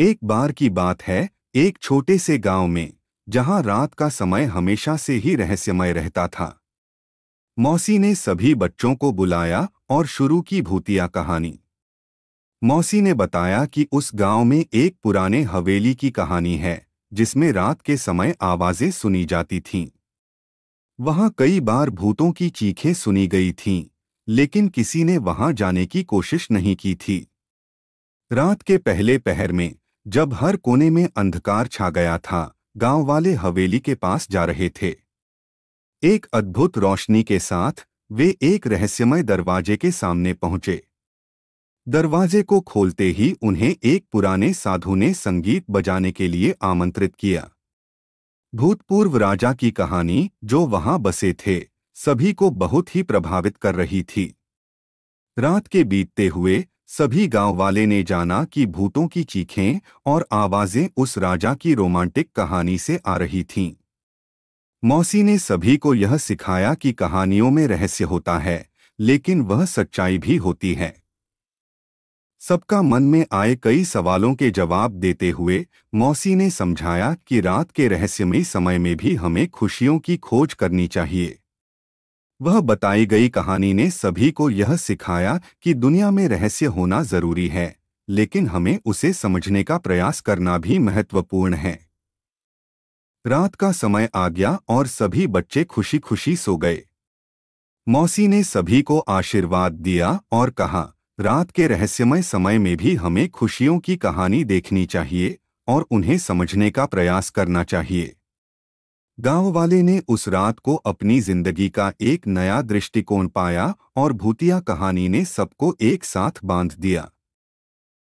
एक बार की बात है एक छोटे से गांव में जहां रात का समय हमेशा से ही रहस्यमय रहता था मौसी ने सभी बच्चों को बुलाया और शुरू की भूतिया कहानी मौसी ने बताया कि उस गांव में एक पुराने हवेली की कहानी है जिसमें रात के समय आवाज़ें सुनी जाती थीं वहां कई बार भूतों की चीखें सुनी गई थीं लेकिन किसी ने वहां जाने की कोशिश नहीं की थी रात के पहले पहर में जब हर कोने में अंधकार छा गया था गांव वाले हवेली के पास जा रहे थे एक अद्भुत रोशनी के साथ वे एक रहस्यमय दरवाजे के सामने पहुंचे दरवाजे को खोलते ही उन्हें एक पुराने साधु ने संगीत बजाने के लिए आमंत्रित किया भूतपूर्व राजा की कहानी जो वहां बसे थे सभी को बहुत ही प्रभावित कर रही थी रात के बीतते हुए सभी गांव वाले ने जाना कि भूतों की चीखें और आवाज़ें उस राजा की रोमांटिक कहानी से आ रही थीं। मौसी ने सभी को यह सिखाया कि कहानियों में रहस्य होता है लेकिन वह सच्चाई भी होती है सबका मन में आए कई सवालों के जवाब देते हुए मौसी ने समझाया कि रात के रहस्यमय समय में भी हमें खुशियों की खोज करनी चाहिए वह बताई गई कहानी ने सभी को यह सिखाया कि दुनिया में रहस्य होना जरूरी है लेकिन हमें उसे समझने का प्रयास करना भी महत्वपूर्ण है रात का समय आ गया और सभी बच्चे खुशी खुशी सो गए मौसी ने सभी को आशीर्वाद दिया और कहा रात के रहस्यमय समय में भी हमें खुशियों की कहानी देखनी चाहिए और उन्हें समझने का प्रयास करना चाहिए गांव वाले ने उस रात को अपनी जिंदगी का एक नया दृष्टिकोण पाया और भूतिया कहानी ने सबको एक साथ बांध दिया